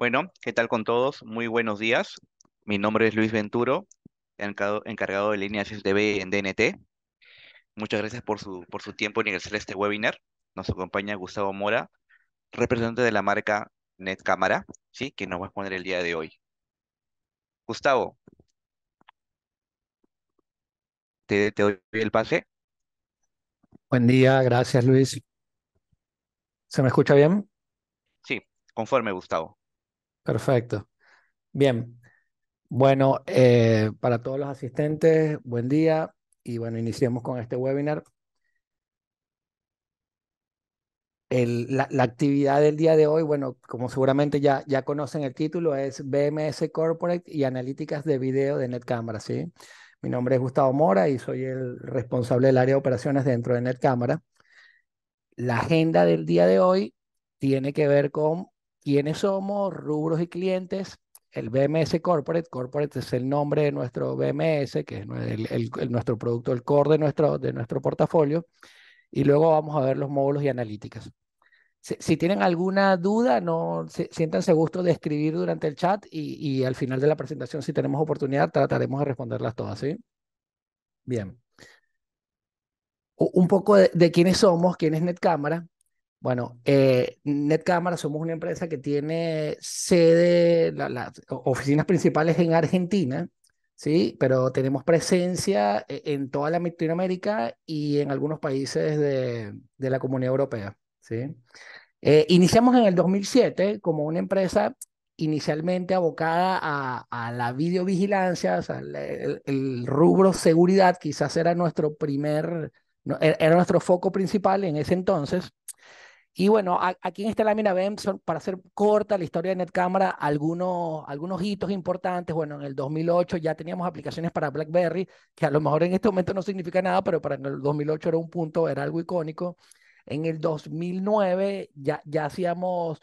Bueno, ¿qué tal con todos? Muy buenos días. Mi nombre es Luis Venturo, encargado, de líneas SDB en DNT. Muchas gracias por su, por su tiempo en ingresar a este webinar. Nos acompaña Gustavo Mora, representante de la marca NetCámara, ¿sí? que nos va a exponer el día de hoy. Gustavo, te doy el pase. Buen día, gracias Luis. ¿Se me escucha bien? Sí, conforme Gustavo. Perfecto. Bien. Bueno, eh, para todos los asistentes, buen día y bueno, iniciemos con este webinar. la, actividad del día de hoy, bueno, como seguramente ya, ya conocen el título, es BMS Corporate y Analíticas de Video de NetCamera, ¿sí? Mi nombre es Gustavo Mora y soy el responsable del área de operaciones dentro de NetCamera. La agenda del día de hoy tiene que ver con quiénes somos, rubros y clientes. El BMS Corporate, Corporate es el nombre de nuestro BMS, que es nuestro producto, el core de nuestro, de nuestro portafolio. Y luego vamos a ver los módulos y analíticas. Si, tienen alguna duda, no siéntanse gusto de escribir durante el chat y, al final de la presentación, si tenemos oportunidad, trataremos de responderlas todas, ¿sí? Bien. un poco de, quiénes somos, quién es Netcamera. Bueno, eh, NetCámara somos una empresa que tiene sede, las oficinas principales en Argentina, ¿sí? pero tenemos presencia eh, en toda la Latinoamérica y en algunos países de, la Comunidad Europea. ¿sí? Eh, iniciamos en el 2007 como una empresa inicialmente abocada a, la videovigilancia, el, rubro seguridad quizás era nuestro primer, e, era nuestro foco principal en ese entonces. Y bueno, aquí en esta lámina ven, para hacer corta la historia de NetCamera, algunos, algunos hitos importantes. Bueno, en el 2008 ya teníamos aplicaciones para BlackBerry, que a lo mejor en este momento no significa nada, pero para el 2008 era un punto, era algo icónico. En el 2009 ya, ya hacíamos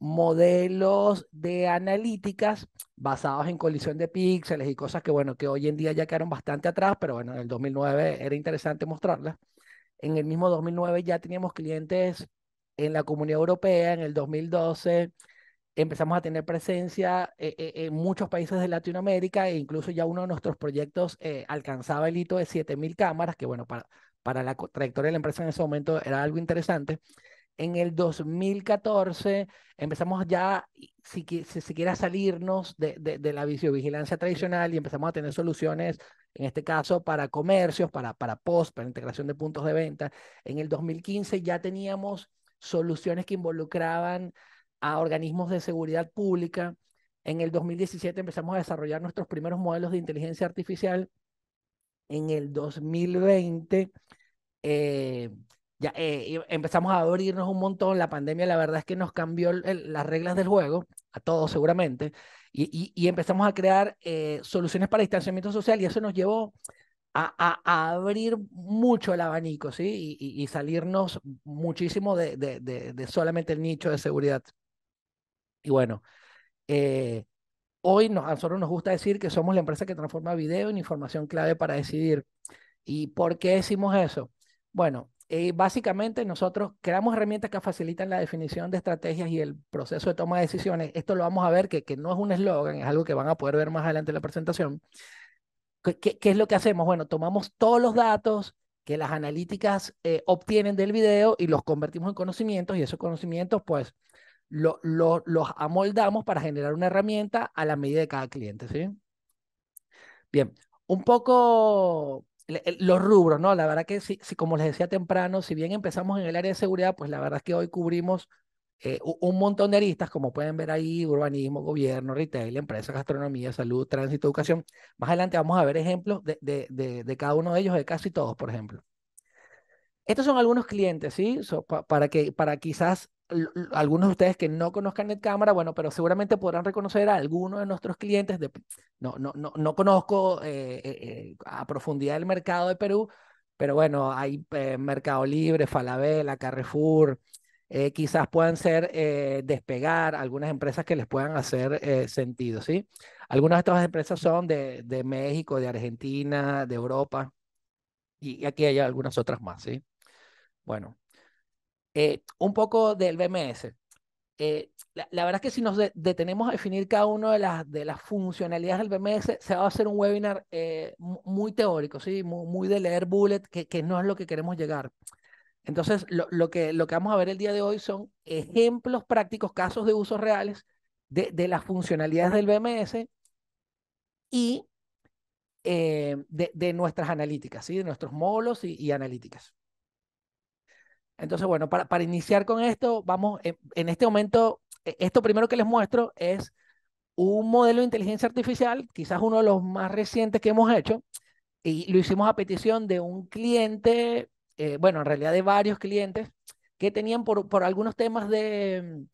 modelos de analíticas basados en colisión de píxeles y cosas que, bueno, que hoy en día ya quedaron bastante atrás, pero bueno, en el 2009 era interesante mostrarlas. En el mismo 2009 ya teníamos clientes en la Comunidad Europea en el 2012 empezamos a tener presencia eh, eh, en muchos países de Latinoamérica e incluso ya uno de nuestros proyectos eh, alcanzaba el hito de 7.000 cámaras, que bueno, para, para la trayectoria de la empresa en ese momento era algo interesante. En el 2014 empezamos ya, si, si, salirnos de, de, la vigilancia tradicional y empezamos a tener soluciones, en este caso, para comercios, para, para post, para integración de puntos de venta. En el 2015 ya teníamos soluciones que involucraban a organismos de seguridad pública. En el 2017 empezamos a desarrollar nuestros primeros modelos de inteligencia artificial. En el 2020 eh, ya, eh, empezamos a abrirnos un montón. La pandemia, la verdad es que nos cambió las reglas del juego, a todos seguramente, y, empezamos a crear eh, soluciones para distanciamiento social y eso nos llevó a, abrir mucho el abanico, ¿sí? Y, salirnos muchísimo de, solamente el nicho de seguridad. Y bueno, eh, hoy a nosotros nos gusta decir que somos la empresa que transforma video en información clave para decidir. ¿Y por qué decimos eso? Bueno, eh, básicamente nosotros creamos herramientas que facilitan la definición de estrategias y el proceso de toma de decisiones. Esto lo vamos a ver, que, que no es un eslogan, es algo que van a poder ver más adelante en la presentación. ¿Qué, es lo que hacemos? Bueno, tomamos todos los datos que las analíticas eh, obtienen del video y los convertimos en conocimientos y esos conocimientos pues los amoldamos para generar una herramienta a la medida de cada cliente, ¿sí? Bien, un poco eh, los rubros, ¿no? La verdad que sí, sí, como les decía temprano, si bien empezamos en el área de seguridad, pues la verdad es que hoy cubrimos eh, un montón de aristas, como pueden ver ahí, urbanismo, gobierno, retail, empresas, gastronomía, salud, tránsito, educación. Más adelante vamos a ver ejemplos de, de, de, cada uno de ellos, de casi todos, por ejemplo. Estos son algunos clientes, ¿sí? para, que, para quizás algunos de ustedes que no conozcan cámara bueno, pero seguramente podrán reconocer a algunos de nuestros clientes. De, no, no, no, no conozco eh, eh, a profundidad el mercado de Perú, pero bueno, hay Mercado Libre, Falabella, Carrefour, eh, quizás puedan ser eh, despegar, algunas empresas que les puedan hacer eh, sentido, ¿sí? Algunas de estas empresas son de, de México, de Argentina, de Europa, y aquí hay algunas otras más, ¿sí? Bueno, un poco del BMS. La, verdad es que si nos detenemos a definir cada una de las, de las funcionalidades del BMS, se va a hacer un webinar muy teórico, ¿sí? Muy, de leer bullet, que no es lo que queremos llegar. Entonces, lo, que, vamos a ver el día de hoy son ejemplos prácticos, casos de usos reales de, las funcionalidades del BMS y eh, de, nuestras analíticas, de nuestros módulos y, analíticas. Entonces, bueno, para, iniciar con esto, vamos, eh, en, este momento, eh, esto primero que les muestro es un modelo de inteligencia artificial, quizás uno de los más recientes que hemos hecho, y lo hicimos a petición de un cliente eh, bueno, en realidad de varios clientes que tenían por, por algunos temas de,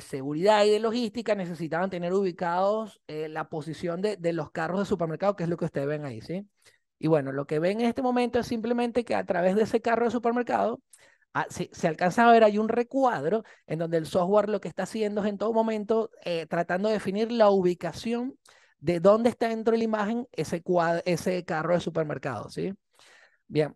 seguridad y de logística, necesitaban tener ubicados eh, la posición de, los carros de supermercado, que es lo que ustedes ven ahí, ¿sí? Y bueno, lo que ven en este momento es simplemente que a través de ese carro de supermercado, ah, se alcanza a ver, hay un recuadro en donde el software lo que está haciendo es en todo momento eh, tratando de definir la ubicación de dónde está dentro de la imagen ese, ese carro de supermercado, ¿sí? Bien,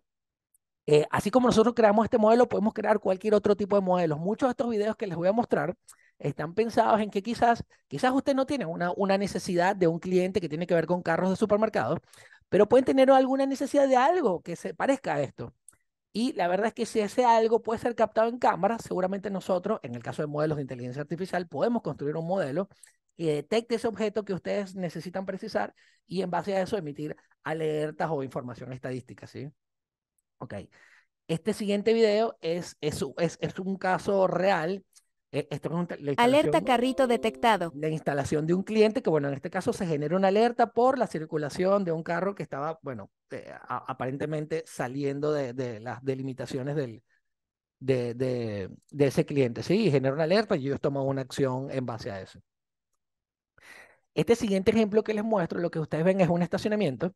eh, así como nosotros creamos este modelo, podemos crear cualquier otro tipo de modelos. Muchos de estos videos que les voy a mostrar están pensados en que quizás, quizás usted no tiene una, una necesidad de un cliente que tiene que ver con carros de supermercado, pero pueden tener alguna necesidad de algo que se parezca a esto. Y la verdad es que si ese algo puede ser captado en cámara, seguramente nosotros, en el caso de modelos de inteligencia artificial, podemos construir un modelo que detecte ese objeto que ustedes necesitan precisar y en base a eso emitir alertas o información estadística, ¿sí? Ok. Este siguiente video es, es, es, es un caso real. E, alerta carrito detectado. La instalación de un cliente que, bueno, en este caso se genera una alerta por la circulación de un carro que estaba, bueno, eh, aparentemente saliendo de, las delimitaciones del, de, de, ese cliente. Sí, genera una alerta y ellos toman una acción en base a eso. Este siguiente ejemplo que les muestro, lo que ustedes ven es un estacionamiento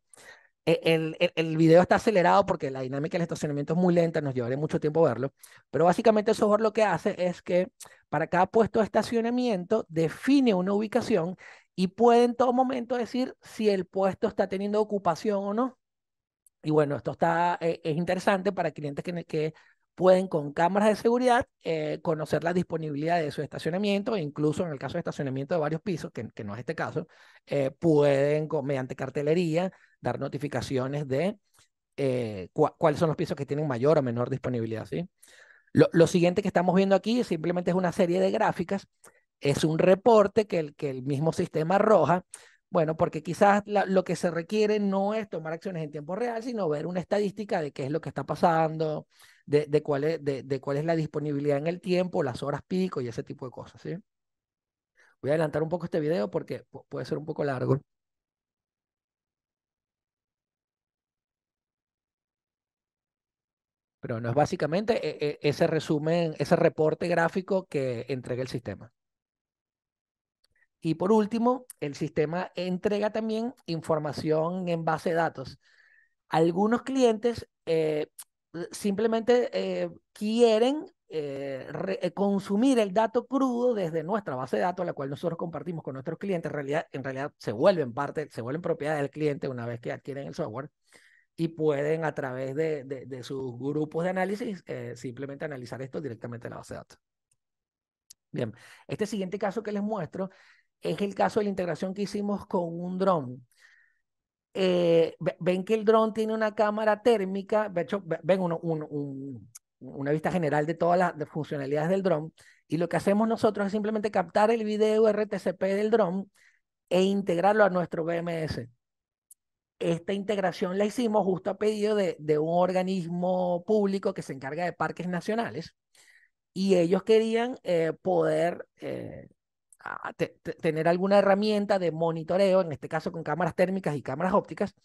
e, el, el, video está acelerado porque la dinámica del estacionamiento es muy lenta, nos llevaré mucho tiempo verlo, pero básicamente el software lo que hace es que para cada puesto de estacionamiento define una ubicación y puede en todo momento decir si el puesto está teniendo ocupación o no. Y bueno, esto está, e, es interesante para clientes que, que pueden con cámaras de seguridad eh, conocer la disponibilidad de su estacionamiento e incluso en el caso de estacionamiento de varios pisos, que, que no es este caso, eh, pueden mediante cartelería dar notificaciones de eh, cuáles son los pisos que tienen mayor o menor disponibilidad. ¿sí? Lo, siguiente que estamos viendo aquí simplemente es una serie de gráficas, es un reporte que el, que el mismo sistema arroja, bueno, porque quizás lo que se requiere no es tomar acciones en tiempo real, sino ver una estadística de qué es lo que está pasando, de, cuál, es, de, de cuál es la disponibilidad en el tiempo, las horas pico y ese tipo de cosas. ¿sí? Voy a adelantar un poco este video porque puede ser un poco largo. Pero no es básicamente eh, eh, ese resumen, ese reporte gráfico que entrega el sistema. Y por último, el sistema entrega también información en base de datos. Algunos clientes eh, simplemente quieren consumir el dato crudo desde nuestra base de datos, la cual nosotros compartimos con nuestros clientes. En realidad, en realidad se vuelven parte, se vuelven propiedad del cliente una vez que adquieren el software y pueden a través de, de, sus grupos de análisis eh, simplemente analizar esto directamente en la base de datos. Bien, este siguiente caso que les muestro es el caso de la integración que hicimos con un dron. Eh, ven que el dron tiene una cámara térmica, de hecho, ven una vista general de todas las funcionalidades del dron, y lo que hacemos nosotros es simplemente captar el video RTCP del dron e integrarlo a nuestro BMS. Esta integración la hicimos justo a pedido de, un organismo público que se encarga de parques nacionales y ellos querían eh, poder eh, tener alguna herramienta de monitoreo, en este caso con cámaras térmicas y cámaras ópticas,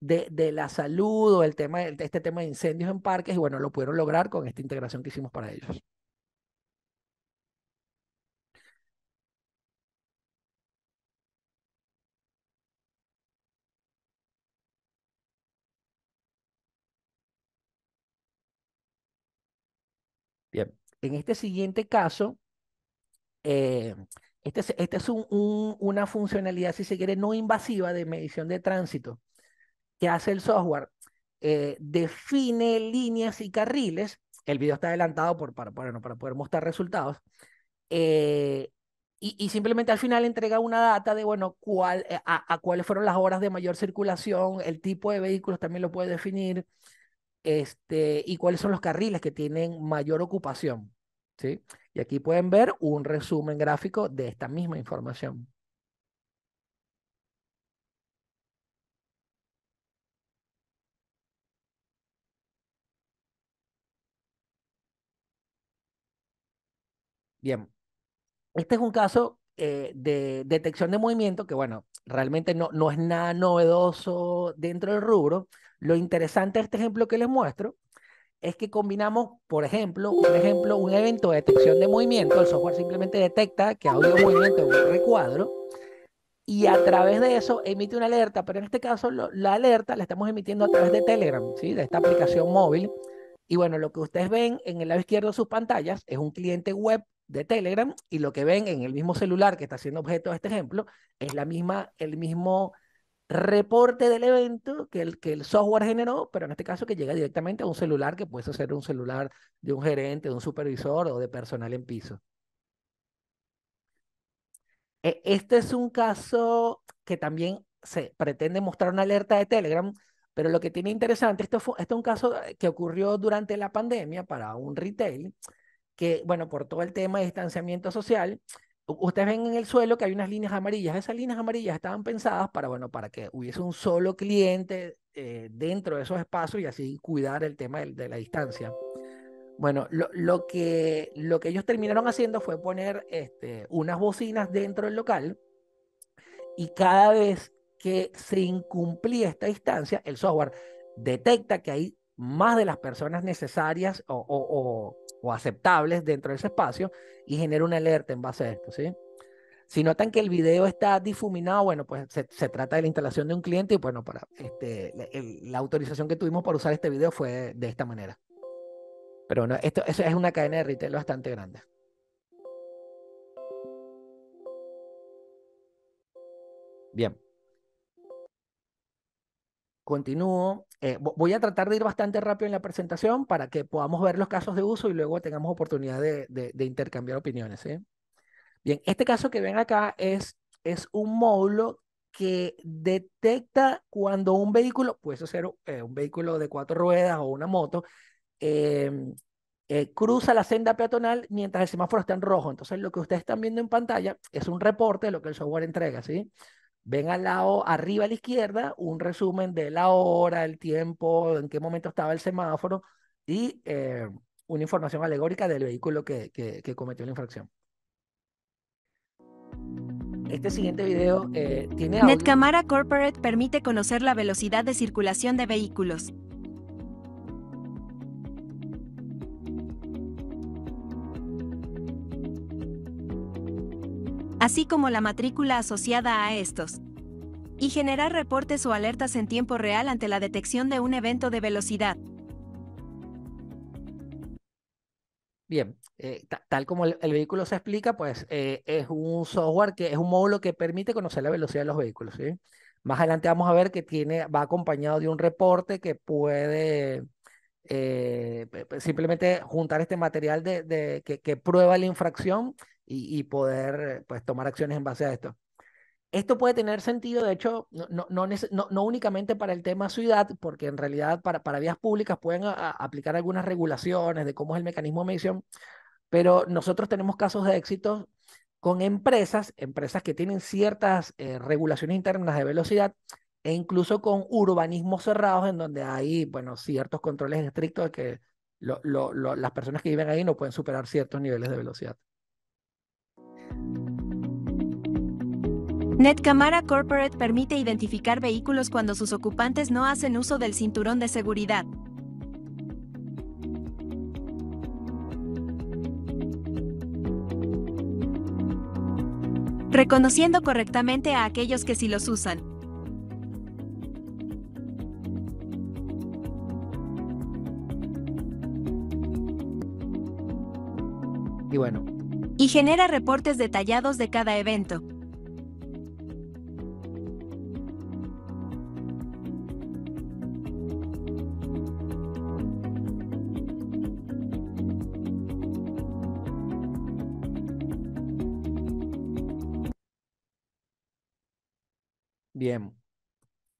de, la salud o el tema, este tema de incendios en parques, y bueno, lo pudieron lograr con esta integración que hicimos para ellos. Bien, en este siguiente caso, eh, esta es, este es un, una funcionalidad, si se quiere, no invasiva de medición de tránsito que hace el software. Eh, define líneas y carriles. El video está adelantado por, para, poder mostrar resultados. Eh, y, simplemente al final entrega una data de, bueno, cuál, a, cuáles fueron las horas de mayor circulación, el tipo de vehículos también lo puede definir, este, y cuáles son los carriles que tienen mayor ocupación. ¿sí? Y aquí pueden ver un resumen gráfico de esta misma información. Bien, este es un caso eh, de detección de movimiento, que bueno, realmente no, no es nada novedoso dentro del rubro. Lo interesante de este ejemplo que les muestro es que combinamos, por ejemplo, un ejemplo, un evento de detección de movimiento, el software simplemente detecta que ha habido movimiento en un recuadro y a través de eso emite una alerta, pero en este caso la alerta la estamos emitiendo a través de Telegram, ¿sí? de esta aplicación móvil. Y bueno, lo que ustedes ven en el lado izquierdo de sus pantallas es un cliente web de Telegram y lo que ven en el mismo celular que está siendo objeto de este ejemplo es la misma, el mismo reporte del evento que el, que el software generó, pero en este caso que llega directamente a un celular que puede ser un celular de un gerente, de un supervisor o de personal en piso. E, este es un caso que también se pretende mostrar una alerta de Telegram, pero lo que tiene interesante, esto, fue, este es un caso que ocurrió durante la pandemia para un retail que, bueno, por todo el tema de distanciamiento social, ustedes ven en el suelo que hay unas líneas amarillas. Esas líneas amarillas estaban pensadas para, bueno, para que hubiese un solo cliente eh, dentro de esos espacios y así cuidar el tema de, la distancia. Bueno, lo, que, lo ellos terminaron haciendo fue poner este, unas bocinas dentro del local y cada vez que se incumplía esta distancia, el software detecta que hay más de las personas necesarias o, aceptables dentro de ese espacio y genera una alerta en base a esto, ¿sí? Si notan que el video está difuminado, bueno, pues se, trata de la instalación de un cliente y bueno, para este, la, autorización que tuvimos para usar este video fue de esta manera. Pero bueno, esto, eso es una cadena de retail bastante grande. Bien. Continúo. Eh, voy a tratar de ir bastante rápido en la presentación para que podamos ver los casos de uso y luego tengamos oportunidad de, intercambiar opiniones. Bien, este caso que ven acá es, es un módulo que detecta cuando un vehículo, puede ser eh, un vehículo de cuatro ruedas o una moto, em, eh, cruza la senda peatonal mientras el semáforo está en rojo. Entonces, lo que ustedes están viendo en pantalla es un reporte de lo que el software entrega, ¿sí? ven al lado arriba a la izquierda un resumen de la hora, el tiempo, en qué momento estaba el semáforo y eh, una información alegórica del vehículo que, que, cometió la infracción. Este siguiente video eh, tiene... Netcamara Corporate permite conocer la velocidad de circulación de vehículos. así como la matrícula asociada a estos, y generar reportes o alertas en tiempo real ante la detección de un evento de velocidad. Bien, eh, tal como el, vehículo se explica, pues eh, es un software que es un módulo que permite conocer la velocidad de los vehículos. ¿sí? Más adelante vamos a ver que tiene, va acompañado de un reporte que puede eh, simplemente juntar este material de, que, prueba la infracción y, poder pues, tomar acciones en base a esto. Esto puede tener sentido, de hecho, no, no, únicamente para el tema ciudad, porque en realidad para, para vías públicas pueden aplicar algunas regulaciones de cómo es el mecanismo de medición, pero nosotros tenemos casos de éxito con empresas, empresas que tienen ciertas eh, regulaciones internas de velocidad e incluso con urbanismos cerrados en donde hay, bueno, ciertos controles estrictos de que las personas que viven ahí no pueden superar ciertos niveles de velocidad. NETCAMARA Corporate permite identificar vehículos cuando sus ocupantes no hacen uso del cinturón de seguridad. Reconociendo correctamente a aquellos que sí los usan. Y bueno, y genera reportes detallados de cada evento. Bien.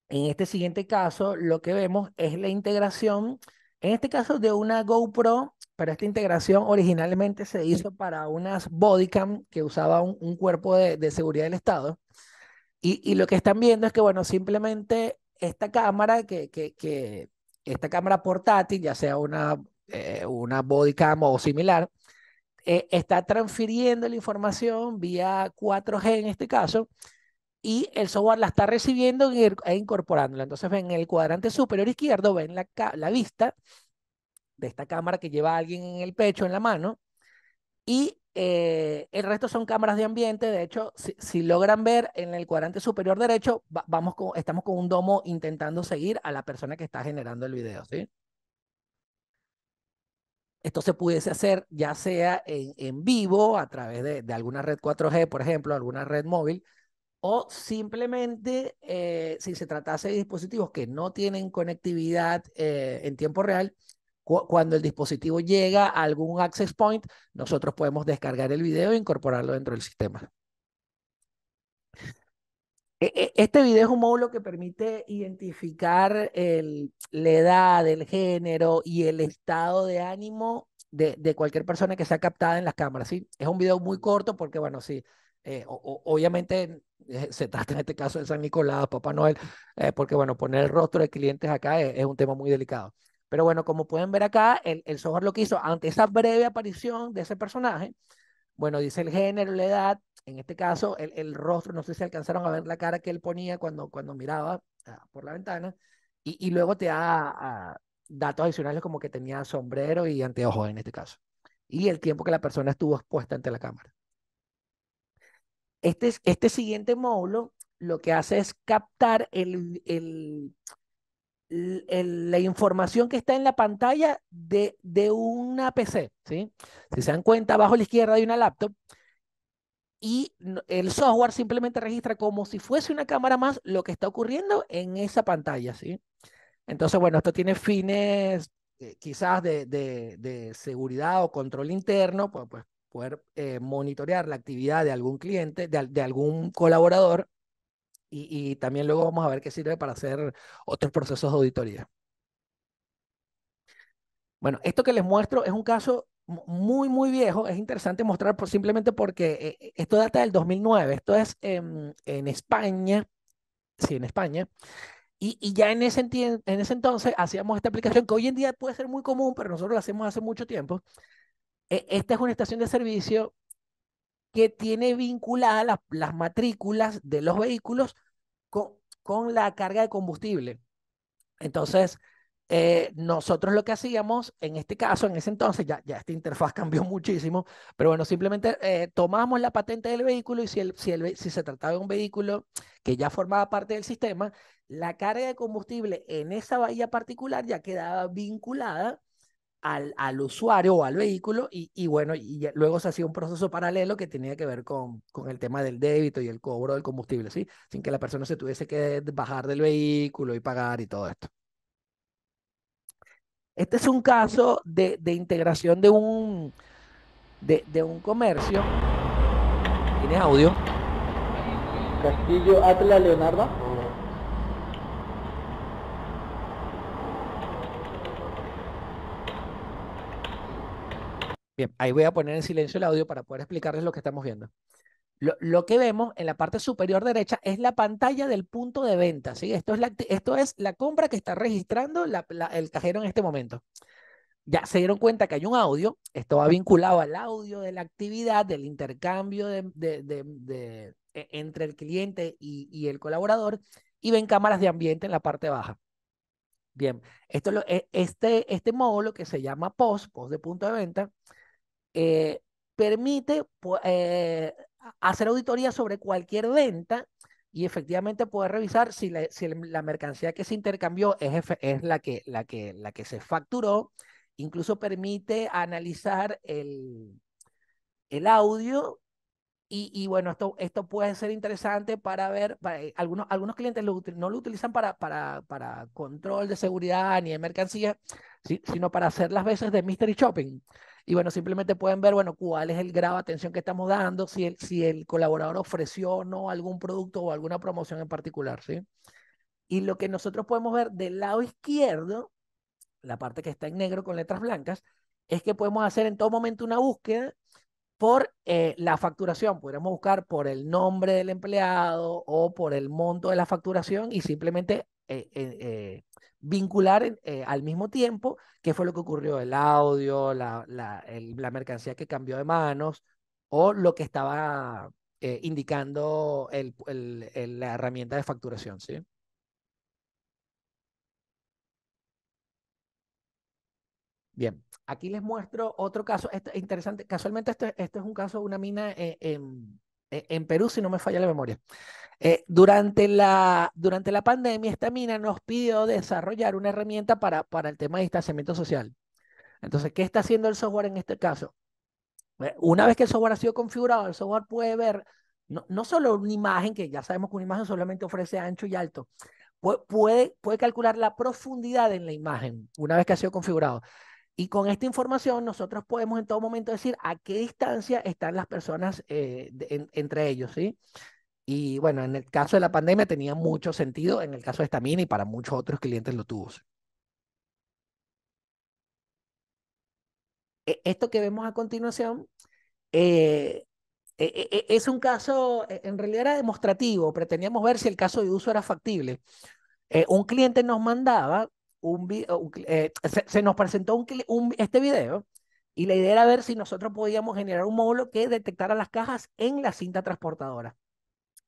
En este siguiente caso, lo que vemos es la integración, en este caso de una GoPro pero esta integración originalmente se hizo para unas bodycam que usaba un, cuerpo de, seguridad del Estado. Y, lo que están viendo es que, bueno, simplemente esta cámara, que, que, esta cámara portátil, ya sea una, eh, una bodycam o similar, eh, está transfiriendo la información vía 4G en este caso, y el software la está recibiendo e incorporándola. Entonces ven en el cuadrante superior izquierdo, ven la, la vista de esta cámara que lleva a alguien en el pecho, en la mano, y eh, el resto son cámaras de ambiente. De hecho, si, logran ver en el cuadrante superior derecho, vamos con, estamos con un domo intentando seguir a la persona que está generando el video. ¿sí? Esto se pudiese hacer ya sea en, en vivo, a través de, de, alguna red 4G, por ejemplo, alguna red móvil, o simplemente eh, si se tratase de dispositivos que no tienen conectividad eh, en tiempo real, cuando el dispositivo llega a algún access point, nosotros podemos descargar el video e incorporarlo dentro del sistema. E, e, este video es un módulo que permite identificar el, la edad, el género y el estado de ánimo de, cualquier persona que sea captada en las cámaras. ¿sí? Es un video muy corto porque, bueno, sí, eh, obviamente eh, se trata en este caso de San Nicolás, Papá Noel, eh, porque, bueno, poner el rostro de clientes acá es un tema muy delicado. Pero bueno, como pueden ver acá, el, el software lo que hizo ante esa breve aparición de ese personaje, bueno, dice el género, la edad, en este caso el, el rostro, no sé si alcanzaron a ver la cara que él ponía cuando, cuando miraba ah, por la ventana, y, y luego te da ah, datos adicionales como que tenía sombrero y anteojos en este caso, y el tiempo que la persona estuvo expuesta ante la cámara. Este, este siguiente módulo lo que hace es captar el, el, la información que está en la pantalla de, de una PC. ¿sí? Si se dan cuenta, abajo a la izquierda hay una laptop y el software simplemente registra como si fuese una cámara más lo que está ocurriendo en esa pantalla. ¿sí? Entonces, bueno, esto tiene fines eh, quizás de, de, seguridad o control interno, pues, pues poder eh, monitorear la actividad de algún cliente, de, de algún colaborador y, también luego vamos a ver qué sirve para hacer otros procesos de auditoría. Bueno, esto que les muestro es un caso muy, muy viejo. Es interesante mostrar por, simplemente porque eh, esto data del 2009. Esto es en España. Sí, en España. Y, ya en ese, en ese entonces hacíamos esta aplicación que hoy en día puede ser muy común, pero nosotros la hacemos hace mucho tiempo. E, esta es una estación de servicio que tiene vinculadas las, matrículas de los vehículos con, la carga de combustible. Entonces, eh, nosotros lo que hacíamos en este caso, en ese entonces, ya, ya esta interfaz cambió muchísimo, pero bueno, simplemente eh, tomamos la patente del vehículo y si, si, si se trataba de un vehículo que ya formaba parte del sistema, la carga de combustible en esa bahía particular ya quedaba vinculada al, usuario o al vehículo y, bueno, y luego se hacía un proceso paralelo que tenía que ver con, el tema del débito y el cobro del combustible, ¿sí? Sin que la persona se tuviese que bajar del vehículo y pagar y todo esto. Este es un caso de, integración de un, de, un comercio. tiene audio? Castillo Atla Leonardo. Bien, ahí voy a poner en silencio el audio para poder explicarles lo que estamos viendo. Lo, lo, que vemos en la parte superior derecha es la pantalla del punto de venta. ¿sí? Esto, es la, esto es la compra que está registrando el cajero en este momento. Ya se dieron cuenta que hay un audio. Esto va vinculado al audio de la actividad, del intercambio de, de, de, e, entre el cliente y, y, el colaborador. Y ven cámaras de ambiente en la parte baja. Bien, esto lo, e, este, este módulo que se llama POS, POS de punto de venta, eh, permite eh, hacer auditoría sobre cualquier venta y efectivamente poder revisar si la, mercancía que se intercambió es, es la, que, la, que, la que se facturó. Incluso permite analizar el, el audio y, bueno, esto, esto puede ser interesante para ver, eh, algunos, algunos clientes no lo utilizan para, para, para control de seguridad ni de mercancía, sino para hacer las veces de mystery shopping. Y bueno, simplemente pueden ver, bueno, cuál es el grado de atención que estamos dando, si el, si el colaborador ofreció o no algún producto o alguna promoción en particular, ¿sí? Y lo que nosotros podemos ver del lado izquierdo, la parte que está en negro con letras blancas, es que podemos hacer en todo momento una búsqueda por eh, la facturación. Podríamos buscar por el nombre del empleado o por el monto de la facturación y simplemente eh, eh, vincular eh, al mismo tiempo qué fue lo que ocurrió, el audio, la, la, la mercancía que cambió de manos o lo que estaba eh, indicando el, la herramienta de facturación, ¿sí? Bien, aquí les muestro otro caso. Esto es interesante. Casualmente, esto, esto es un caso, una mina eh, en, eh, en Perú, si no me falla la memoria. Eh, durante, la, durante la pandemia, esta mina nos pidió desarrollar una herramienta para, para el tema de distanciamiento social. Entonces, ¿qué está haciendo el software en este caso? Eh, una vez que el software ha sido configurado, el software puede ver no, solo una imagen, que ya sabemos que una imagen solamente ofrece ancho y alto, puede, puede calcular la profundidad en la imagen una vez que ha sido configurado. Y con esta información nosotros podemos en todo momento decir a qué distancia están las personas eh, entre ellos, ¿sí? Y bueno, en el caso de la pandemia tenía mucho sentido, en el caso de Stamina y para muchos otros clientes lo tuvo. E, esto que vemos a continuación eh, e, e, es un caso, en realidad era demostrativo, pretendíamos ver si el caso de uso era factible. Eh, un cliente nos mandaba eh, se, nos presentó un, este video y la idea era ver si nosotros podíamos generar un módulo que detectara las cajas en la cinta transportadora.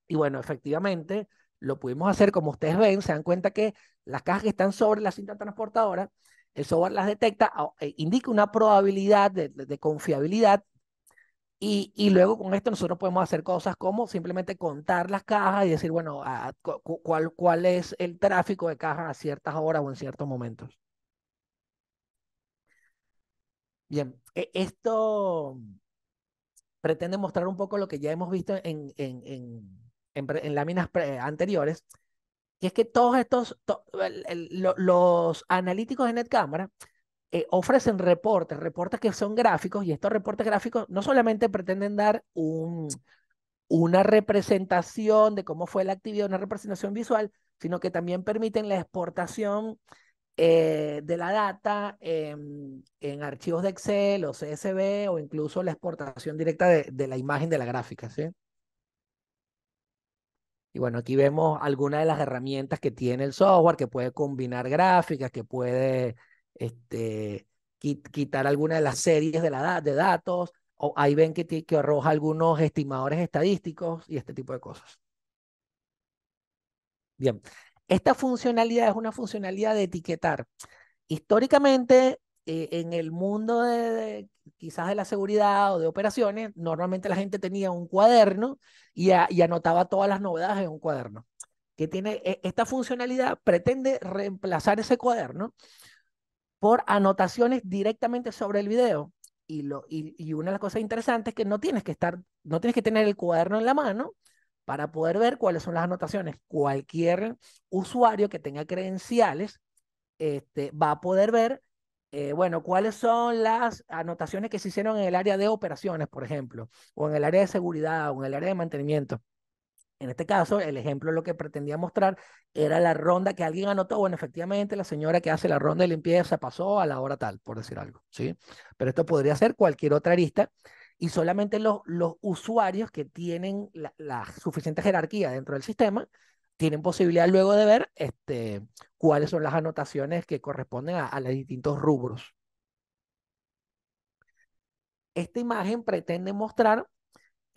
Y bueno, efectivamente, lo pudimos hacer como ustedes ven, se dan cuenta que las cajas que están sobre la cinta transportadora, el software las detecta, ah, eh, indica una probabilidad de confiabilidad y, luego con esto nosotros podemos hacer cosas como simplemente contar las cajas y decir, bueno, ah, cuál, cuál es el tráfico de cajas a ciertas horas o en ciertos momentos. Bien, e, esto pretende mostrar un poco lo que ya hemos visto en, en, en, en, en láminas anteriores, que es que todos estos, los analíticos de NetCamera eh, ofrecen reportes, reportes que son gráficos, y estos reportes gráficos no solamente pretenden dar una representación de cómo fue la actividad, una representación visual, sino que también permiten la exportación eh, de la data en archivos de Excel o CSV o incluso la exportación directa de, la imagen de la gráfica. Y bueno, aquí vemos algunas de las herramientas que tiene el software, que puede combinar gráficas, que puede este, quitar alguna de las series de, la, de datos, o ahí ven que, que arroja algunos estimadores estadísticos y este tipo de cosas. Bien, esta funcionalidad es una funcionalidad de etiquetar. Históricamente, eh, en el mundo de, quizás de la seguridad o de operaciones, normalmente la gente tenía un cuaderno y, y anotaba todas las novedades en un cuaderno. Que tiene e, esta funcionalidad pretende reemplazar ese cuaderno por anotaciones directamente sobre el video. Y, lo, y, una de las cosas interesantes es que no tienes que estar, no tienes que tener el cuaderno en la mano para poder ver cuáles son las anotaciones. Cualquier usuario que tenga credenciales este, va a poder ver, eh, bueno, cuáles son las anotaciones que se hicieron en el área de operaciones, por ejemplo, o en el área de seguridad, o en el área de mantenimiento. En este caso, el ejemplo lo que pretendía mostrar era la ronda que alguien anotó. Bueno, efectivamente, la señora que hace la ronda de limpieza pasó a la hora tal, por decir algo, ¿sí? Pero esto podría ser cualquier otra arista y solamente los, usuarios que tienen la, suficiente jerarquía dentro del sistema tienen posibilidad luego de ver este, cuáles son las anotaciones que corresponden a, a los distintos rubros. Esta imagen pretende mostrar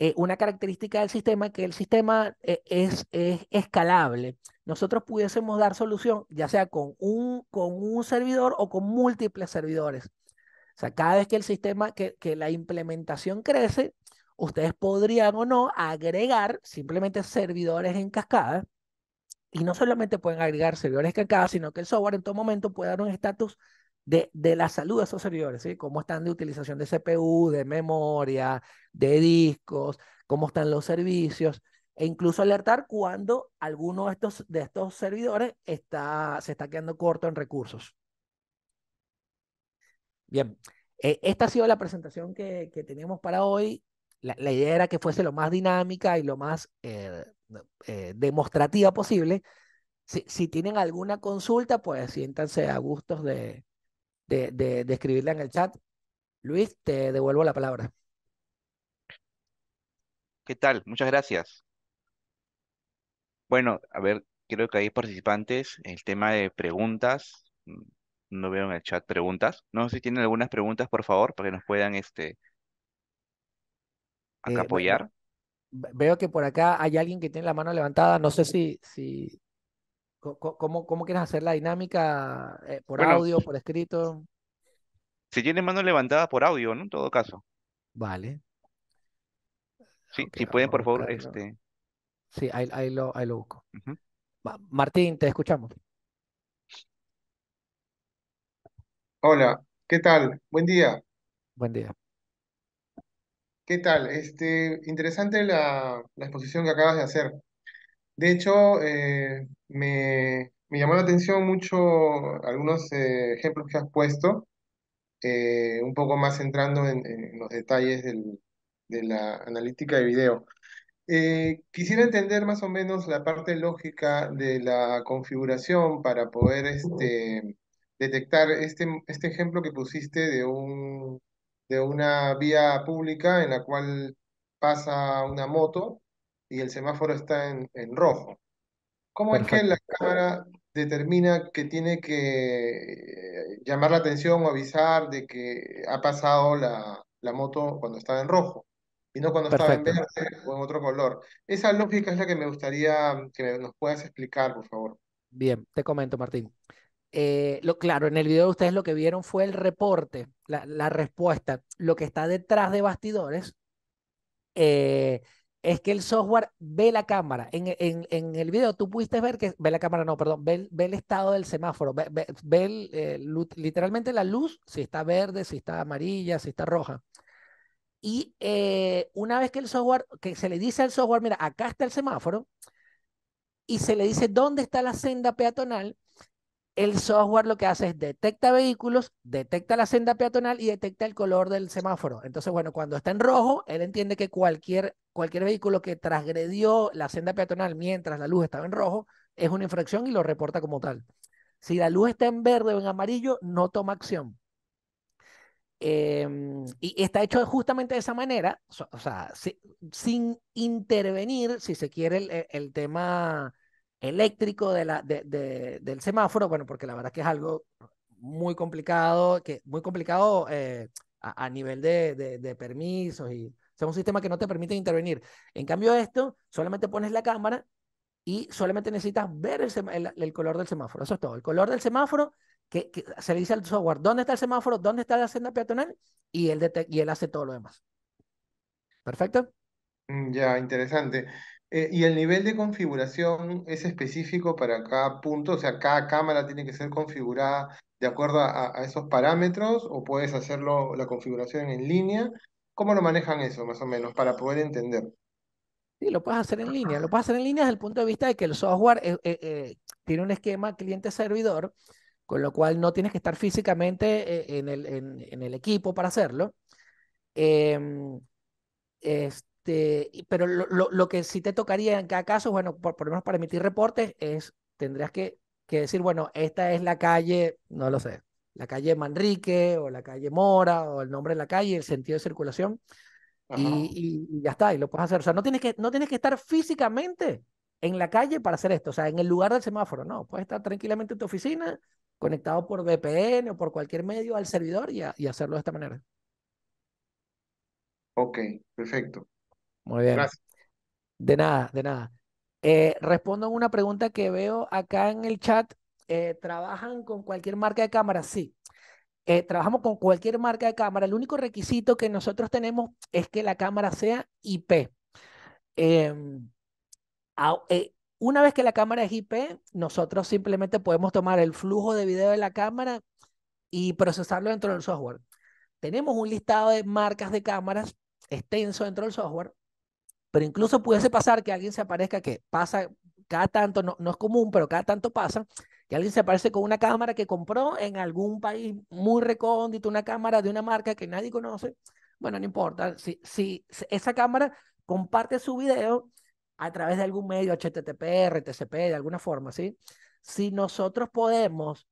eh, una característica del sistema, que el sistema eh, es, es, escalable. Nosotros pudiésemos dar solución ya sea con un, con un servidor o con múltiples servidores. O sea, cada vez que el sistema, que, que la implementación crece, ustedes podrían o no agregar simplemente servidores en cascada. Y no solamente pueden agregar servidores en cascada, sino que el software en todo momento puede dar un estatus de, la salud de esos servidores, ¿sí? Cómo están de utilización de CPU, de memoria, de discos, cómo están los servicios, e incluso alertar cuando alguno de estos, de estos servidores está, se está quedando corto en recursos. Bien, eh, esta ha sido la presentación que, que teníamos para hoy. La, idea era que fuese lo más dinámica y lo más eh, eh, demostrativa posible. Si, si tienen alguna consulta, pues siéntanse a gustos de, de, de, escribirla en el chat. Luis, te devuelvo la palabra. ¿Qué tal? Muchas gracias. Bueno, a ver, creo que hay participantes. El tema de preguntas. Mm, no veo en el chat preguntas. No sé si tienen algunas preguntas, por favor, para que nos puedan este, eh, apoyar. Veo que por acá hay alguien que tiene la mano levantada. No sé si, si, ¿Cómo, quieres hacer la dinámica? Eh, ¿Por audio, por escrito? Si tienes mano levantada por audio, ¿no? En todo caso. Vale. Sí, si pueden, por favor, este. Sí, ahí, lo, ahí lo busco. Martín, te escuchamos. Hola, ¿qué tal? Buen día. Buen día. ¿Qué tal? Este, interesante la, la exposición que acabas de hacer. De hecho, eh, me, me, llamó la atención mucho algunos eh, ejemplos que has puesto, eh, un poco más entrando en, los detalles de la analítica de video. quisiera entender más o menos la parte lógica de la configuración para poder este, detectar este, este ejemplo que pusiste de, un, de una vía pública en la cual pasa una moto y el semáforo está en, rojo. ¿Cómo es que la cámara determina que tiene que eh, llamar la atención o avisar de que ha pasado la, la moto cuando estaba en rojo y no cuando estaba en verde o en otro color? Esa lógica es la que me gustaría que nos puedas explicar, por favor. Bien, te comento, Martín. Eh, lo, claro, en el video de ustedes lo que vieron fue el reporte, la, la respuesta, lo que está detrás de bastidores. Eh, es que el software ve la cámara. En, el video tú pudiste ver que, ve la cámara, no, perdón, ve, el estado del semáforo, ve, ve, literalmente la luz, si está verde, si está amarilla, si está roja. Y eh, una vez que el software, que se le dice al software, mira, acá está el semáforo, y se le dice dónde está la senda peatonal, el software lo que hace es detecta vehículos, detecta la senda peatonal y detecta el color del semáforo. Entonces, bueno, cuando está en rojo, él entiende que cualquier, cualquier vehículo que transgredió la senda peatonal mientras la luz estaba en rojo es una infracción y lo reporta como tal. Si la luz está en verde o en amarillo, no toma acción. Em, y está hecho justamente de esa manera, o sea, sin intervenir, si se quiere, el tema eléctrico de la, del semáforo, bueno, porque la verdad que es algo muy complicado, que muy complicado eh, a, nivel de, de permisos y es un sistema que no te permite intervenir. En cambio esto, solamente pones la cámara y solamente necesitas ver el, color del semáforo. Eso es todo. El color del semáforo que, se le dice al software, ¿dónde está el semáforo? ¿Dónde está la senda peatonal? Y él, y él hace todo lo demás. ¿Perfecto? Mm, ya, interesante. Eh, y el nivel de configuración es específico para cada punto, o sea, cada cámara tiene que ser configurada de acuerdo a, esos parámetros o puedes hacerlo la configuración en línea. ¿Cómo lo manejan eso, más o menos, para poder entender? Sí, lo puedes hacer en línea. Lo puedes hacer en línea desde el punto de vista de que el software eh, eh, tiene un esquema cliente-servidor, con lo cual no tienes que estar físicamente en el, en, el equipo para hacerlo. Eh, este, pero lo, que sí te tocaría en cada caso, bueno, por, lo menos para emitir reportes, es tendrías que, que decir, bueno, esta es la calle, no lo sé, la calle Manrique o la calle Mora o el nombre de la calle, el sentido de circulación y, ya está, y lo puedes hacer. O sea, no tienes, que, no tienes que estar físicamente en la calle para hacer esto, o sea, en el lugar del semáforo, no, puedes estar tranquilamente en tu oficina, conectado por VPN o por cualquier medio al servidor y, y hacerlo de esta manera. Ok, perfecto. Muy bien. De nada, de nada. Eh, respondo a una pregunta que veo acá en el chat. Eh, ¿Trabajan con cualquier marca de cámara? Sí. Eh, trabajamos con cualquier marca de cámara. El único requisito que nosotros tenemos es que la cámara sea IP. Em, una vez que la cámara es IP, nosotros simplemente podemos tomar el flujo de video de la cámara y procesarlo dentro del software. Tenemos un listado de marcas de cámaras extenso dentro del software pero incluso pudiese pasar que alguien se aparezca, que pasa cada tanto, no, no es común, pero cada tanto pasa, que alguien se aparece con una cámara que compró en algún país muy recóndito, una cámara de una marca que nadie conoce. Bueno, no importa, si, si esa cámara comparte su video a través de algún medio, HTTP, RTCP, de alguna forma, ¿sí? Si nosotros podemos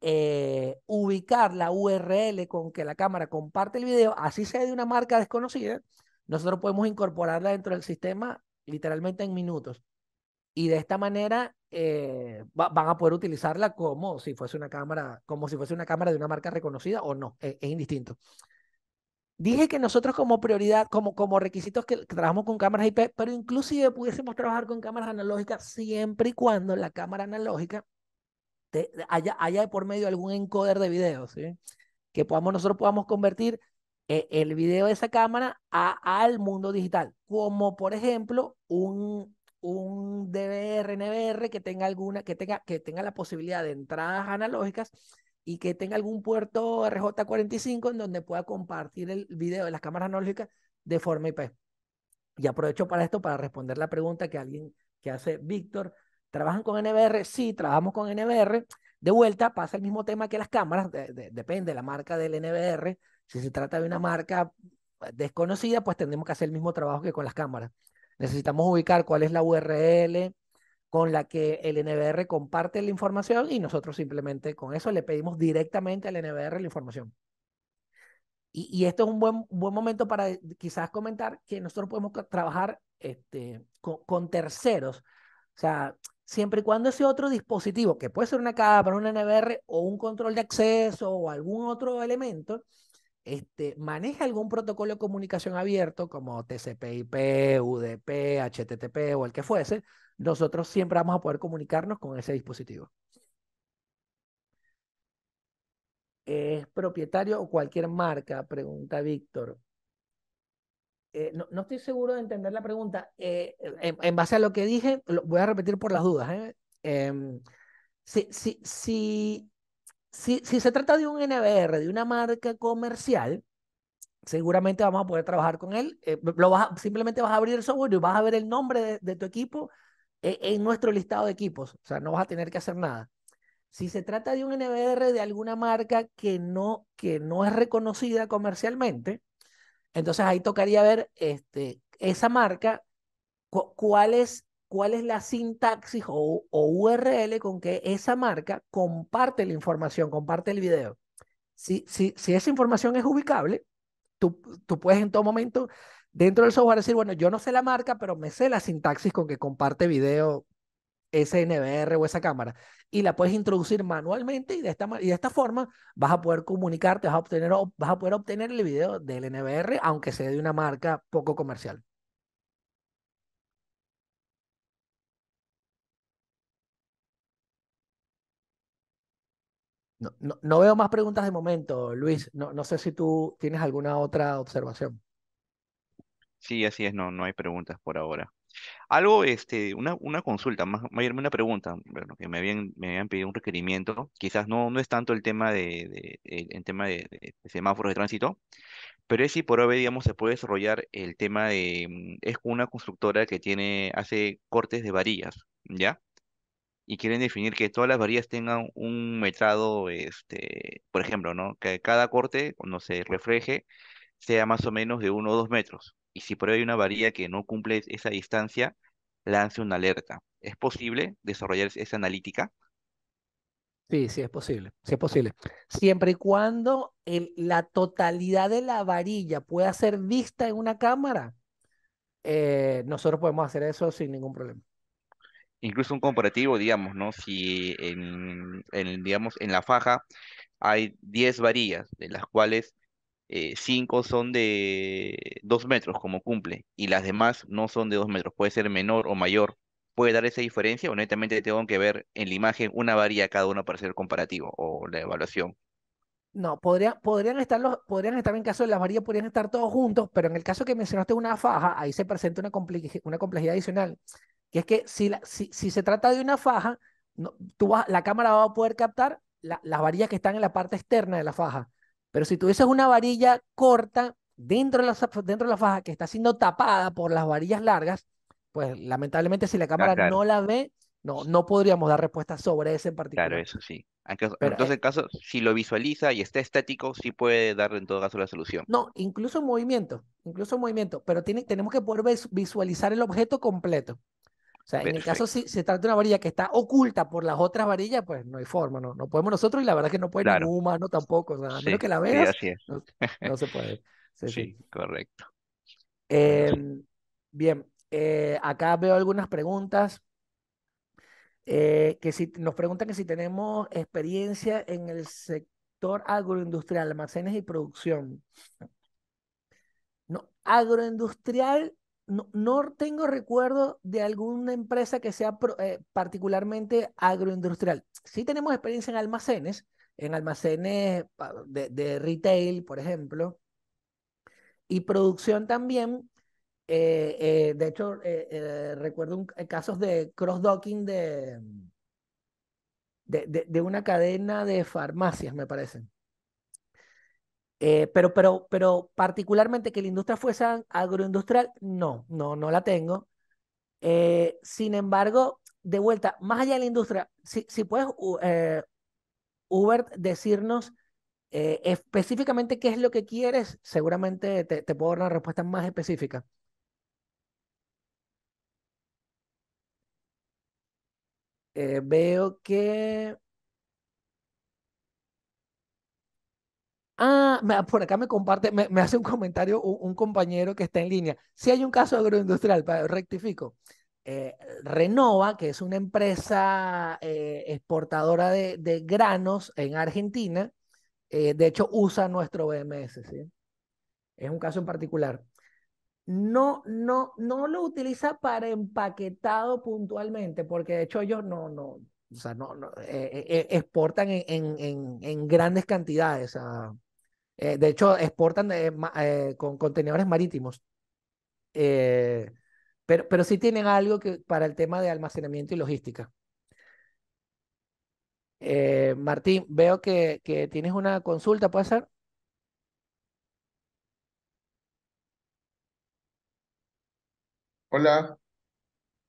eh, ubicar la URL con que la cámara comparte el video, así sea de una marca desconocida, nosotros podemos incorporarla dentro del sistema literalmente en minutos. Y de esta manera eh, van a poder utilizarla como si fuese una cámara, como si fuese una cámara de una marca reconocida o no, e, es, indistinto. Dije que nosotros como prioridad, como, como requisitos que, trabajamos con cámaras IP, pero inclusive pudiésemos trabajar con cámaras analógicas siempre y cuando la cámara analógica te, haya, haya por medio algún encoder de videos ¿sí? que podamos, nosotros podamos convertir e, el video de esa cámara a, al mundo digital, como por ejemplo un, un DVR, NVR que tenga alguna, que tenga, que tenga la posibilidad de entradas analógicas y que tenga algún puerto RJ45 en donde pueda compartir el video de las cámaras analógicas de forma IP. Y aprovecho para esto para responder la pregunta que alguien que hace Víctor, ¿trabajan con NVR? Sí, trabajamos con NVR. De vuelta pasa el mismo tema que las cámaras, depende de la marca del NVR si se trata de una marca desconocida, pues tendremos que hacer el mismo trabajo que con las cámaras. Necesitamos ubicar cuál es la URL con la que el NBR comparte la información y nosotros simplemente con eso le pedimos directamente al NBR la información. Y, esto es un buen, buen momento para quizás comentar que nosotros podemos trabajar este, con, terceros. O sea, siempre y cuando ese otro dispositivo, que puede ser una cámara, un NBR o un control de acceso o algún otro elemento, este, maneja algún protocolo de comunicación abierto como TCP/IP, UDP, HTTP o el que fuese, nosotros siempre vamos a poder comunicarnos con ese dispositivo. ¿Es propietario o cualquier marca? Pregunta Víctor. Eh, no, estoy seguro de entender la pregunta. Eh, en, base a lo que dije, lo voy a repetir por las dudas. ¿eh? Em, si, si, si si, se trata de un NBR, de una marca comercial, seguramente vamos a poder trabajar con él. Eh, lo vas simplemente vas a abrir el software y vas a ver el nombre de, tu equipo eh, en, nuestro listado de equipos. O sea, no vas a tener que hacer nada. Si se trata de un NBR de alguna marca que no, que no es reconocida comercialmente, entonces ahí tocaría ver este, esa marca, cuál es cuál es la sintaxis o, URL con que esa marca comparte la información, comparte el video. Si, si, esa información es ubicable, tú, tú puedes en todo momento dentro del software decir, bueno, yo no sé la marca, pero me sé la sintaxis con que comparte video ese NVR o esa cámara. Y la puedes introducir manualmente y de esta, y de esta forma vas a poder comunicarte, vas a, obtener, vas a poder obtener el video del NBR, aunque sea de una marca poco comercial. No, no, no, veo más preguntas de momento, Luis. No, no sé si tú tienes alguna otra observación. Sí, así es, no, no hay preguntas por ahora. Algo, este, una, una consulta, más, una pregunta, bueno, que me habían, me habían pedido un requerimiento, quizás no, no es tanto el tema de, el tema de, semáforos de tránsito, pero es si por hoy, digamos, se puede desarrollar el tema de, mm, es una constructora que tiene, hace cortes de varillas, ¿ya? y quieren definir que todas las varillas tengan un metrado, este, por ejemplo, ¿no? Que cada corte, cuando se refleje, sea más o menos de uno o dos metros. Y si por ahí hay una varilla que no cumple esa distancia, lance una alerta. ¿Es posible desarrollar esa analítica? Sí, sí es posible, sí es posible. Siempre y cuando la totalidad de la varilla pueda ser vista en una cámara, eh, nosotros podemos hacer eso sin ningún problema incluso un comparativo, digamos, ¿no? Si en, digamos, en la faja hay 10 varillas, de las cuales 5 eh, son de 2 metros, como cumple, y las demás no son de 2 metros, puede ser menor o mayor. ¿Puede dar esa diferencia? Honestamente, tengo que ver en la imagen una varilla cada una para hacer comparativo o la evaluación. No, podrían estar los, podrían estar en caso de las varillas, podrían estar todos juntos, pero en el caso que mencionaste una faja, ahí se presenta una, una complejidad adicional. Y es que si, si, se trata de una faja, tú la cámara va a poder captar las varillas que están en la parte externa de la faja. Pero si tuvieses una varilla corta dentro de, la, dentro de la faja que está siendo tapada por las varillas largas, pues lamentablemente si la cámara no, la ve, no, no podríamos dar respuesta sobre ese en particular. Claro, eso sí. entonces, eh, caso, si lo visualiza y está estético, sí puede dar en todo caso la solución. No, incluso en movimiento, incluso en movimiento. Pero tiene, tenemos que poder visualizar el objeto completo. O sea, en el caso si se trata de una varilla que está oculta por las otras varillas, pues no hay forma, no, no podemos nosotros y la verdad es que no puede ningún humano tampoco, o sea, a menos que la veas, No, se puede. Sí, correcto. Em, bien, eh, acá veo algunas preguntas. Eh, que si, nos preguntan que si tenemos experiencia en el sector agroindustrial, almacenes y producción. No, agroindustrial no, tengo recuerdo de alguna empresa que sea eh, particularmente agroindustrial. Sí tenemos experiencia en almacenes, en almacenes ah, de, retail, por ejemplo, y producción también. Eh, eh, de hecho, recuerdo casos de cross-docking de de, de, una cadena de farmacias, me parece. Eh, pero, pero, pero particularmente que la industria fuese agroindustrial, no, no, no la tengo. Eh, sin embargo, de vuelta, más allá de la industria, si, puedes, Hubert, eh, decirnos específicamente qué es lo que quieres, seguramente te, te puedo dar una respuesta más específica. veo que Ah, por acá me comparte, me, hace un comentario un, compañero que está en línea. Si hay un caso agroindustrial, rectifico. Eh, Renova, que es una empresa eh, exportadora de, granos en Argentina, eh, de hecho usa nuestro BMS, ¿sí? Es un caso en particular. No, no, no lo utiliza para empaquetado puntualmente, porque de hecho ellos no, no, o sea, no, exportan en, en, grandes cantidades. a... Eh, de hecho, exportan eh, eh, con contenedores marítimos. pero, pero sí tienen algo que, para el tema de almacenamiento y logística. Martín, veo que, que tienes una consulta, ¿puede hacer? Hola.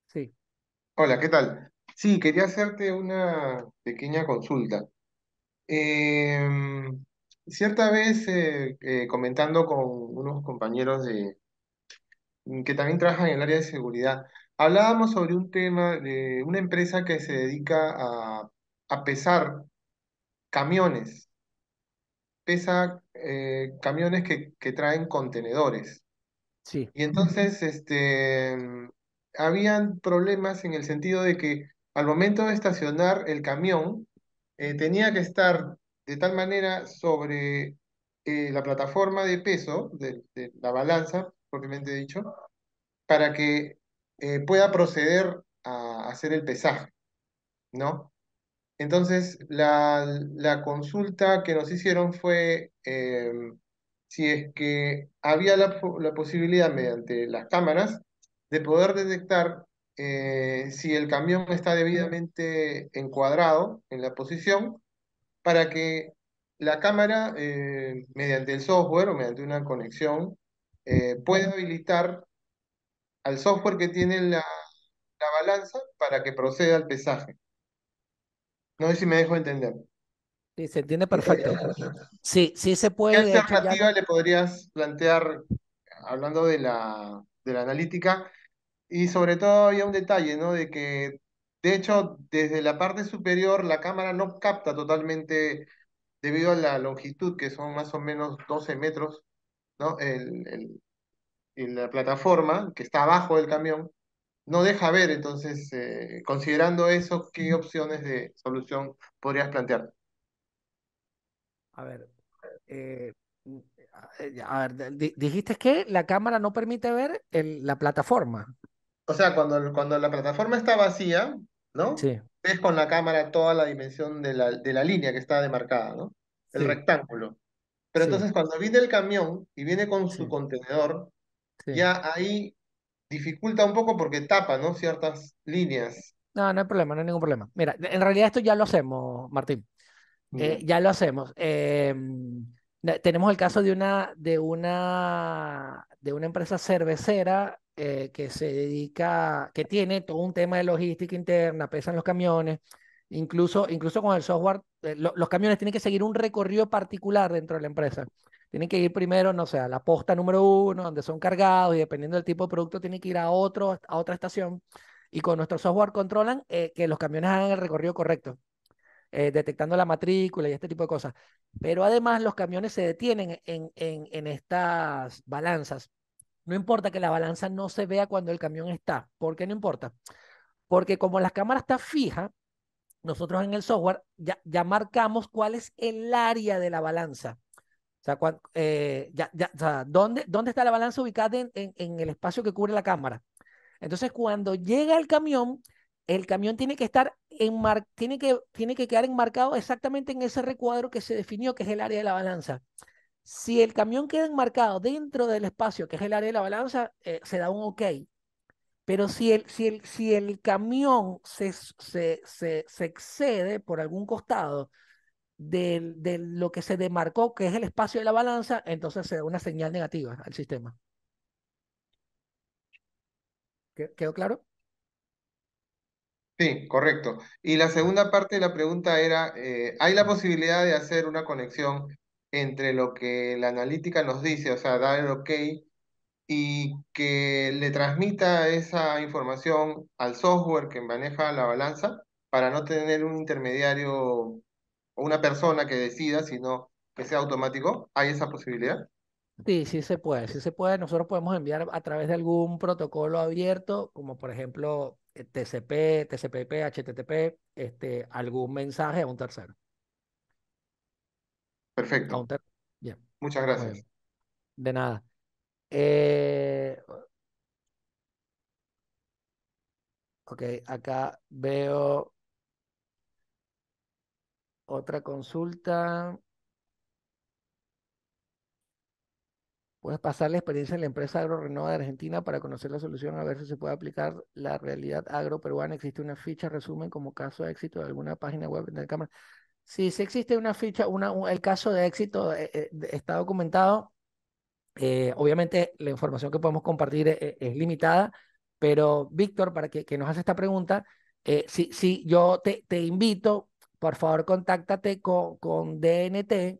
Sí. Hola, ¿qué tal? Sí, quería hacerte una pequeña consulta. Eh, Cierta vez eh, eh, comentando con unos compañeros de, mm, que también trabajan en el área de seguridad, hablábamos sobre un tema de una empresa que se dedica a, pesar camiones, pesa eh, camiones que, que, traen contenedores. Sí. Y entonces, este, mm, habían problemas en el sentido de que al momento de estacionar el camión, tenía que estar de tal manera sobre eh, la plataforma de peso, de, la balanza, propiamente dicho, para que eh, pueda proceder a hacer el pesaje, ¿no? Entonces, la, consulta que nos hicieron fue eh, si es que había la, posibilidad, mediante las cámaras, de poder detectar si el camión está debidamente encuadrado en la posición para que la cámara, eh, mediante el software o mediante una conexión, eh, pueda habilitar al software que tiene la, balanza para que proceda al pesaje. No sé si me dejo entender. Sí, se entiende perfecto. Sí, sí se puede. ¿Qué alternativa le podrías plantear, hablando de la, de la analítica? Y sobre todo había un detalle, ¿no? De que de hecho, desde la parte superior la cámara no capta totalmente, debido a la longitud, que son más o menos 12 metros, ¿no? El, la plataforma que está abajo del camión no deja ver, entonces, eh, considerando eso, ¿qué opciones de solución podrías plantear? A ver, eh, mm, eh, a ver dijiste que la cámara no permite ver la plataforma o sea, cuando, cuando la plataforma está vacía, ¿no? Sí. Ves con la cámara toda la dimensión de la, de la línea que está demarcada, ¿no? El rectángulo. Pero entonces cuando viene el camión y viene con su contenedor, ya ahí dificulta un poco porque tapa, ¿no? Ciertas líneas. No, no hay problema, no hay ningún problema. Mira, en realidad esto ya lo hacemos, Martín. Eh, ya lo hacemos. Eh, tenemos el caso de una, de una, de una empresa cervecera eh, que se dedica, que tiene todo un tema de logística interna, pesan los camiones, incluso, incluso con el software, eh, los camiones tienen que seguir un recorrido particular dentro de la empresa. Tienen que ir primero, no sé, a la posta número uno, donde son cargados y dependiendo del tipo de producto, tienen que ir a, otro, a otra estación. Y con nuestro software controlan eh, que los camiones hagan el recorrido correcto. Eh, detectando la matrícula y este tipo de cosas. Pero además los camiones se detienen en, en, estas balanzas. No importa que la balanza no se vea cuando el camión está. ¿Por qué no importa? Porque como la cámara está fija, nosotros en el software ya, ya marcamos cuál es el área de la balanza. O sea, eh, ¿dónde, ¿dónde, está la balanza ubicada en el espacio que cubre la cámara? Entonces, cuando llega el camión, el camión tiene que estar en tiene que, tiene que quedar enmarcado exactamente en ese recuadro que se definió, que es el área de la balanza. Si el camión queda enmarcado dentro del espacio, que es el área de la balanza, eh, se da un ok. Pero si el, si el, si el camión se, se, excede por algún costado de, de lo que se demarcó, que es el espacio de la balanza, entonces se da una señal negativa al sistema. ¿Quedó claro? Sí, correcto. Y la segunda parte de la pregunta era, eh, ¿hay la posibilidad de hacer una conexión entre lo que la analítica nos dice, o sea, dar el ok, y que le transmita esa información al software que maneja la balanza para no tener un intermediario o una persona que decida, sino que sea automático? ¿Hay esa posibilidad? Sí, sí se puede, sí se puede. Nosotros podemos enviar a través de algún protocolo abierto, como por ejemplo TCP, TCP, HTTP, este, algún mensaje a un tercero. Perfecto. Muchas gracias. De nada. Eh, ok, acá veo otra consulta. Puedes pasar la experiencia en la empresa AgroRenova de Argentina para conocer la solución a ver si se puede aplicar la realidad agroperuana. Existe una ficha resumen como caso de éxito de alguna página web de cámara. Sí, sí existe una ficha, una, el caso de éxito eh, eh, está documentado. Eh, obviamente la información que podemos compartir es, limitada, pero Víctor, para que, que, nos hace esta pregunta, sí sí yo te, te, invito, por favor contáctate con, con DNT,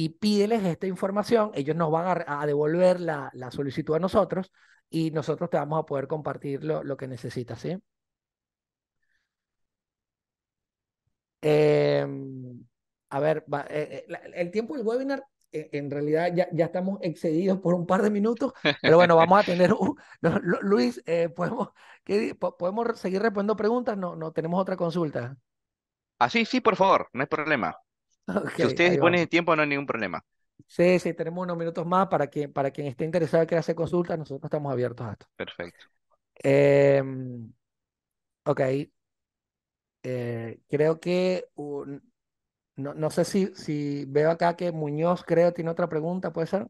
y pídeles esta información, ellos nos van a, devolver la, solicitud a nosotros y nosotros te vamos a poder compartir lo, que necesitas, ¿sí? Em, a ver, eh, eh, el tiempo del webinar eh, en realidad ya, ya, estamos excedidos por un par de minutos, pero bueno, vamos a tener Luis, ¿podemos, ¿podemos seguir respondiendo preguntas? No, no, tenemos otra consulta. Ah, sí, sí, por favor, no hay problema si ustedes disponen de tiempo, no hay ningún problema. Sí, sí, tenemos unos minutos más para que para quien esté interesado que hacer consultas, nosotros estamos abiertos a esto. Perfecto. Em, ok. Eh, creo que no, no, sé si, si veo acá que Muñoz, creo, tiene otra pregunta, ¿puede ser?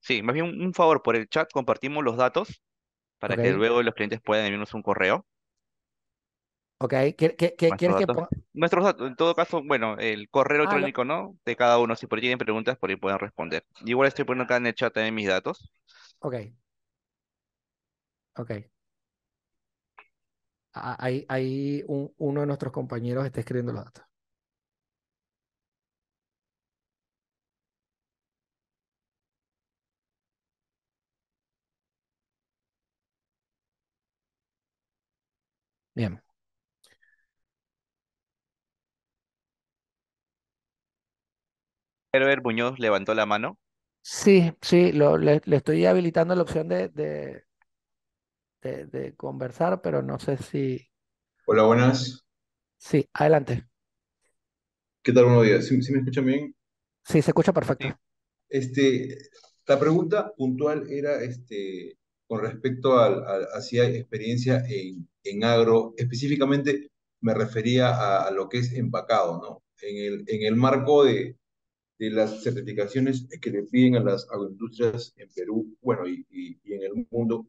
Sí, más bien un favor, por el chat compartimos los datos para que luego los clientes puedan enviarnos un correo ¿Ok? ¿Qué, quieres que Nuestros datos, en todo caso, bueno, el correo ah, electrónico, ¿no? De cada uno, si por ahí tienen preguntas, por ahí pueden responder. Igual estoy poniendo acá en el chat también mis datos. Ok. Ok. Ahí, uno de nuestros compañeros está escribiendo los datos. Bien. Herbert Muñoz levantó la mano. Sí, sí, le, estoy habilitando la opción de, de, conversar, pero no sé si. Hola, buenas. Sí, adelante. ¿Qué tal? Buenos días. ¿Sí, me escuchan bien? Sí, se escucha perfecto. Este, la pregunta puntual era este, con respecto a, si hay experiencia en, agro, específicamente me refería a, a, lo que es empacado, ¿no? En el, en el marco de, de las certificaciones que le piden a las agroindustrias en Perú, bueno, y, en el mundo,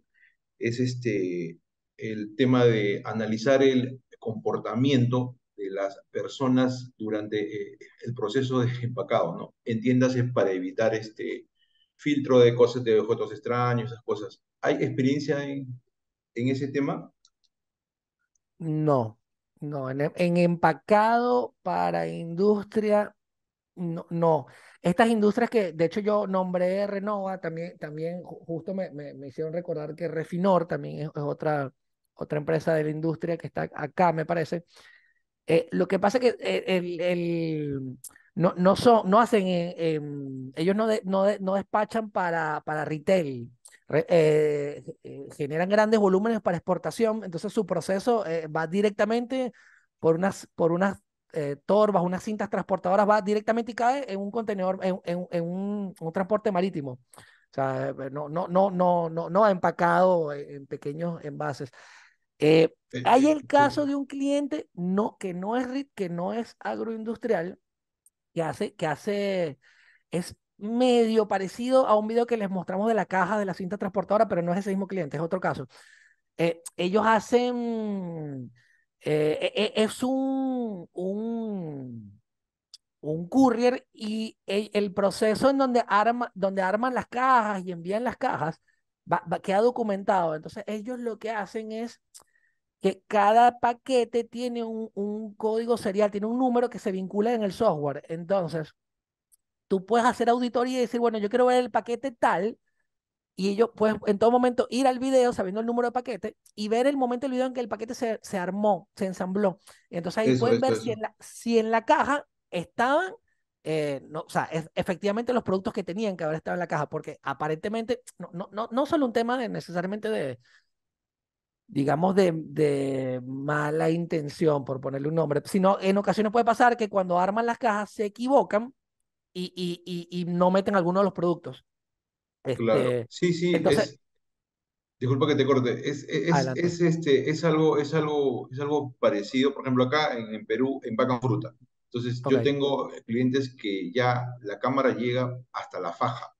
es este, el tema de analizar el comportamiento de las personas durante eh, el proceso de empacado, ¿no? Entiéndase para evitar este filtro de cosas, de objetos extraños, esas cosas. ¿Hay experiencia en, en ese tema? No, no, en, en empacado para industria no, no, estas industrias que, de hecho yo nombré Renova, también, también justo me, me, hicieron recordar que Refinor también es, otra, otra empresa de la industria que está acá, me parece. Eh, lo que pasa es que eh, el, el no, no, son, no hacen, eh, em, ellos no, no, no, despachan para, para retail, generan grandes volúmenes para exportación, entonces su proceso va directamente por unas, por unas eh, unas cintas transportadoras va directamente y cae en un contenedor, en, en, un, un, transporte marítimo. O sea, eh, no, no, no, no, no, no ha empacado en pequeños envases. Eh, hay el caso de un cliente no, que, no es, que no es agroindustrial, que hace, que hace, es medio parecido a un video que les mostramos de la caja de la cinta transportadora, pero no es ese mismo cliente, es otro caso. Eh, ellos hacen, e, e, es un, un un courier y el, proceso en donde, arma, donde arman las cajas y envían las cajas va, queda documentado. Entonces ellos lo que hacen es que cada paquete tiene un, código serial, tiene un número que se vincula en el software. Entonces, tú puedes hacer auditoría y decir, bueno, yo quiero ver el paquete tal, y ellos pueden en todo momento ir al video sabiendo el número de paquete y ver el momento del video en que el paquete se, armó, se ensambló. Entonces ahí pueden ver si, si en, la, caja estaban, eh, no, o sea, es, efectivamente los productos que tenían que haber estado en la caja, porque aparentemente, no, no, no, no solo un tema de necesariamente de, digamos, de, mala intención, por ponerle un nombre, sino en ocasiones puede pasar que cuando arman las cajas se equivocan y, y, no meten alguno de los productos. claro. Este, sí, sí. Entonces, disculpa que te corte. Es, este, es, algo, es, algo, es algo parecido, por ejemplo, acá en, en Perú fruta. Entonces, yo tengo clientes que ya la cámara llega hasta la faja.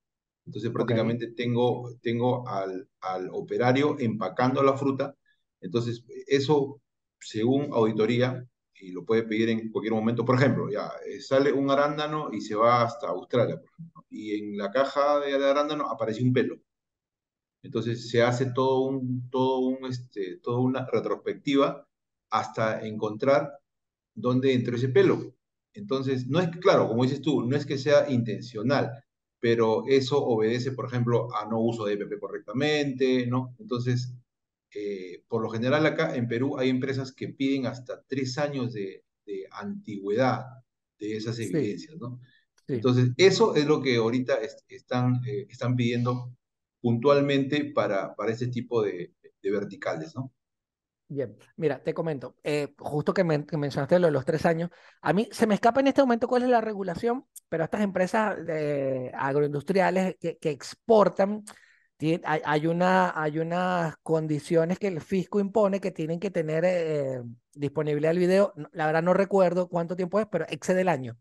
Entonces, prácticamente tengo, tengo al, al, operario empacando la fruta. Entonces, eso, según auditoría, y lo puede pedir en cualquier momento. Por ejemplo, ya eh, sale un arándano y se va hasta Australia, por ejemplo. Y en la caja de arándano aparece un pelo. Entonces, se hace todo un, todo un, este, toda una retrospectiva hasta encontrar dónde entró ese pelo. Entonces, no es claro, como dices tú, no es que sea intencional, pero eso obedece, por ejemplo, a no uso de EPP correctamente, ¿no? Entonces, eh, por lo general acá en Perú hay empresas que piden hasta tres años de, antigüedad de esas evidencias, ¿no? Entonces, eso es lo que ahorita eh, están, pidiendo puntualmente para, este tipo de verticales, ¿no? Bien, mira, te comento, eh, justo que, mencionaste lo de los tres años, a mí se me escapa en este momento cuál es la regulación, pero estas empresas agroindustriales que, exportan, hay, una, hay unas condiciones que el fisco impone que tienen que tener eh, disponibilidad del video, la verdad no recuerdo cuánto tiempo es, pero excede el año.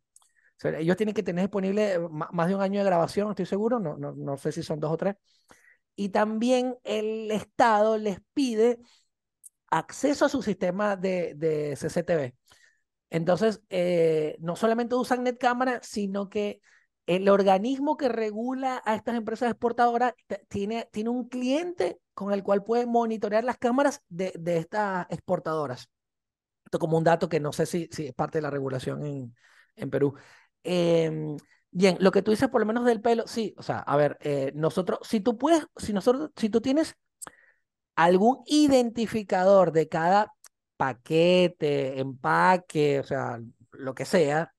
ellos tienen que tener disponible eh, más de un año de grabación, estoy seguro, no, no, no sé si son dos o tres. Y también el Estado les pide acceso a su sistema de, de CCTV. Entonces, eh, no solamente usan net cámara, sino que el organismo que regula a estas empresas exportadoras tiene, tiene un cliente con el cual puede monitorear las cámaras de, de estas exportadoras. Esto como un dato que no sé si, si es parte de la regulación en, en Perú. Em, bien, lo que tú dices por lo menos del pelo, sí, o sea, a ver, eh, nosotros, si tú puedes, si nosotros, si tú tienes algún identificador de cada paquete, empaque, o sea, lo que sea.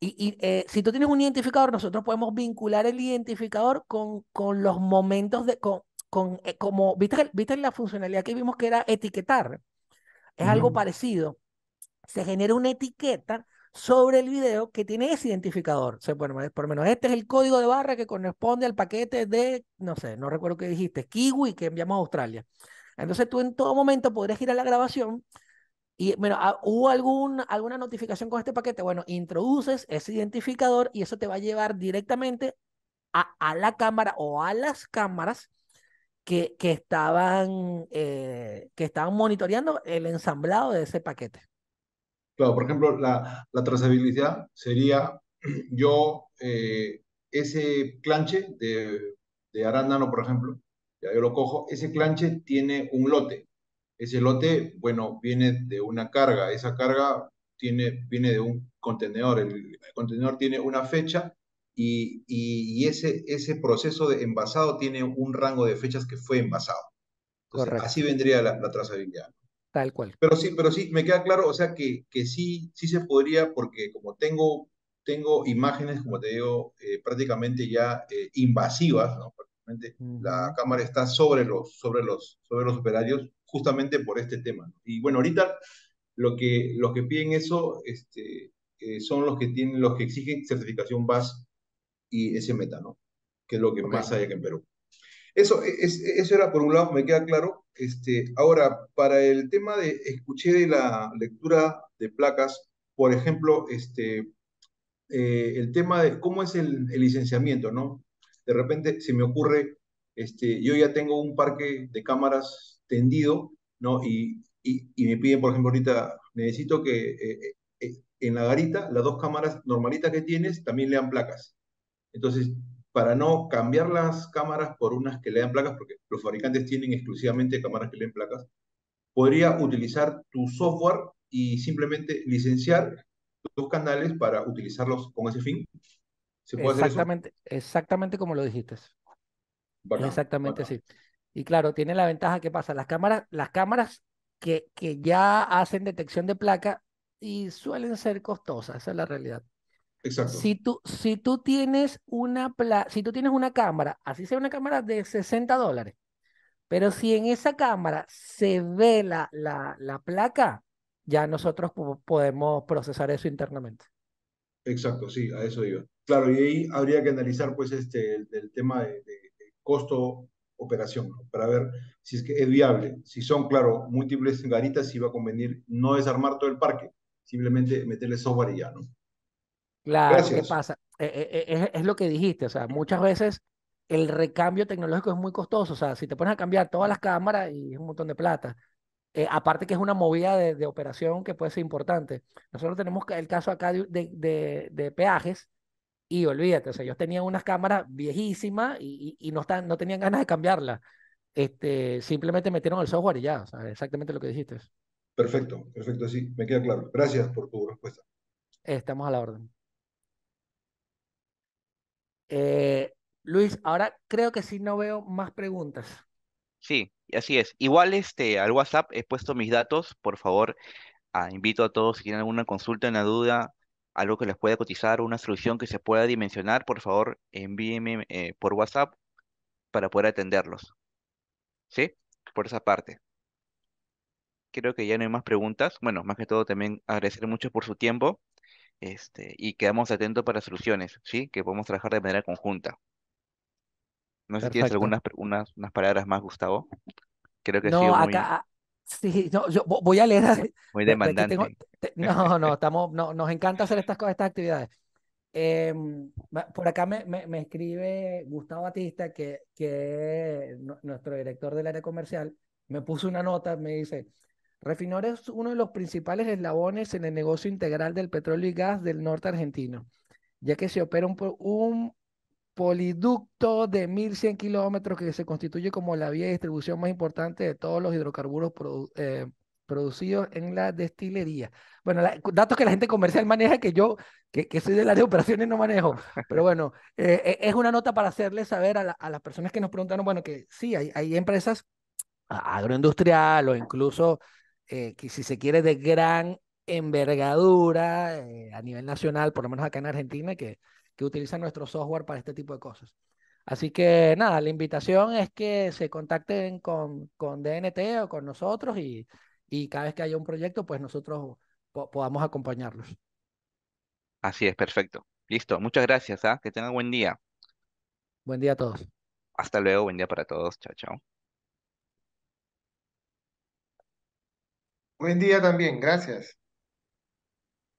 Y, eh, si tú tienes un identificador, nosotros podemos vincular el identificador con, con los momentos de, con, eh, como, ¿viste, ¿viste, la funcionalidad que vimos que era etiquetar? Es algo parecido. Se genera una etiqueta sobre el video que tiene ese identificador. se por lo menos este es el código de barra que corresponde al paquete de, no sé, no recuerdo qué dijiste, Kiwi que enviamos a Australia. Entonces tú en todo momento podrías ir a la grabación y, bueno, ah, ¿hubo algún, alguna notificación con este paquete? Bueno, introduces ese identificador y eso te va a llevar directamente a, la cámara o a las cámaras que, que estaban, eh, que estaban monitoreando el ensamblado de ese paquete. Claro, por ejemplo, la, trazabilidad sería yo eh, ese clanche de, arándano, por ejemplo, ya yo lo cojo, ese clanche tiene un lote. Ese lote, bueno, viene de una carga. Esa carga tiene, viene de un contenedor. El, contenedor tiene una fecha y, ese, ese proceso de envasado tiene un rango de fechas que fue envasado. así vendría la trazabilidad. Tal cual. Pero sí, pero sí, me queda claro, o sea, que, que sí, sí se podría, porque como tengo, tengo imágenes, como te digo, eh, prácticamente ya eh, invasivas, la cámara está sobre los, sobre los, sobre los operarios, justamente por este tema. Y bueno, ahorita lo que, los que piden eso este, eh, son los que tienen, los que exigen certificación BAS y ese meta, ¿no? Que es lo que pasa más hay aquí en Perú. Eso, e, eso era por un lado, me queda claro. Este, ahora, para el tema de, escuché de la lectura de placas, por ejemplo, este, eh, el tema de cómo es el, licenciamiento, ¿no? De repente se me ocurre, este, yo ya tengo un parque de cámaras tendido, ¿no? Y, me piden, por ejemplo, ahorita, necesito que eh, eh, en la garita, las dos cámaras normalitas que tienes, también lean placas. Entonces, para no cambiar las cámaras por unas que lean placas, porque los fabricantes tienen exclusivamente cámaras que leen placas, podría utilizar tu software y simplemente licenciar tus canales para utilizarlos con ese fin. exactamente, exactamente como lo dijiste. exactamente sí. Y claro, tiene la ventaja que pasa, las cámaras, las cámaras que, que ya hacen detección de placa y suelen ser costosas, esa es la realidad. Exacto. Si tú, si tú tienes una pla si tú tienes una cámara, así sea una cámara de 60 dólares, pero si en esa cámara se ve la, la, la placa, ya nosotros podemos procesar eso internamente. Exacto, sí, a eso iba. Claro, y ahí habría que analizar pues este, el, tema de, costo operación, para ver si es que es viable. Si son, claro, múltiples garitas, si va a convenir no desarmar todo el parque, simplemente meterle software y ya, ¿no? Claro, ¿qué pasa? Eh, eh, eh, es, lo que dijiste, o sea, muchas veces el recambio tecnológico es muy costoso, o sea, si te pones a cambiar todas las cámaras y es un montón de plata. aparte que es una movida de, operación que puede ser importante. Nosotros tenemos el caso acá de, peajes y olvídate, o sea, ellos tenían unas cámaras viejísimas y, no, tenían ganas de cambiarlas. Este, simplemente metieron el software y ya, exactamente lo que dijiste. Perfecto, perfecto, sí, me queda claro. Gracias por tu respuesta. Estamos a la orden. Eh, Luis, ahora creo que sí no veo más preguntas. Sí, así es. Igual este, al WhatsApp he puesto mis datos, por favor, ah, invito a todos si tienen alguna consulta, una duda, algo que les pueda cotizar, una solución que se pueda dimensionar, por favor, envíenme eh, por WhatsApp para poder atenderlos. ¿Sí? Por esa parte. Creo que ya no hay más preguntas. Bueno, más que todo también agradecer mucho por su tiempo. Este, y quedamos atentos para soluciones, ¿sí? Que podemos trabajar de manera conjunta. No sé si tienes algunas unas, palabras más, Gustavo. Creo que sí. No, acá, sí, yo voy a leer. muy demandante. no, no, estamos, no, nos encanta hacer estas, cosas estas actividades. Em, por acá me, me- escribe Gustavo Batista, que, que nuestro director del área comercial, me puso una nota, me dice, Refinor es uno de los principales eslabones en el negocio integral del petróleo y gas del norte argentino, ya que se opera un, poliducto de 1.100 kilómetros que se constituye como la vía de distribución más importante de todos los hidrocarburos eh, producidos en la destilería. Bueno, datos que la gente comercial maneja que yo, que, que soy de área de operaciones, no manejo. Pero bueno, eh, eh, es una nota para hacerles saber a, las personas que nos preguntaron, bueno, que sí, hay, hay empresas agroindustrial o incluso eh, si se quiere, de gran envergadura eh, a nivel nacional, por lo menos acá en Argentina, que, que utilizan nuestro software para este tipo de cosas. Así que nada, la invitación es que se contacten con, con DNT o con nosotros y, y cada vez que haya un proyecto, pues nosotros podamos acompañarlos. Así es, perfecto. Listo, muchas gracias. ¿ah? Que tengan buen día. Buen día a todos. Hasta luego, buen día para todos. Chao, chao. Buen día también, gracias.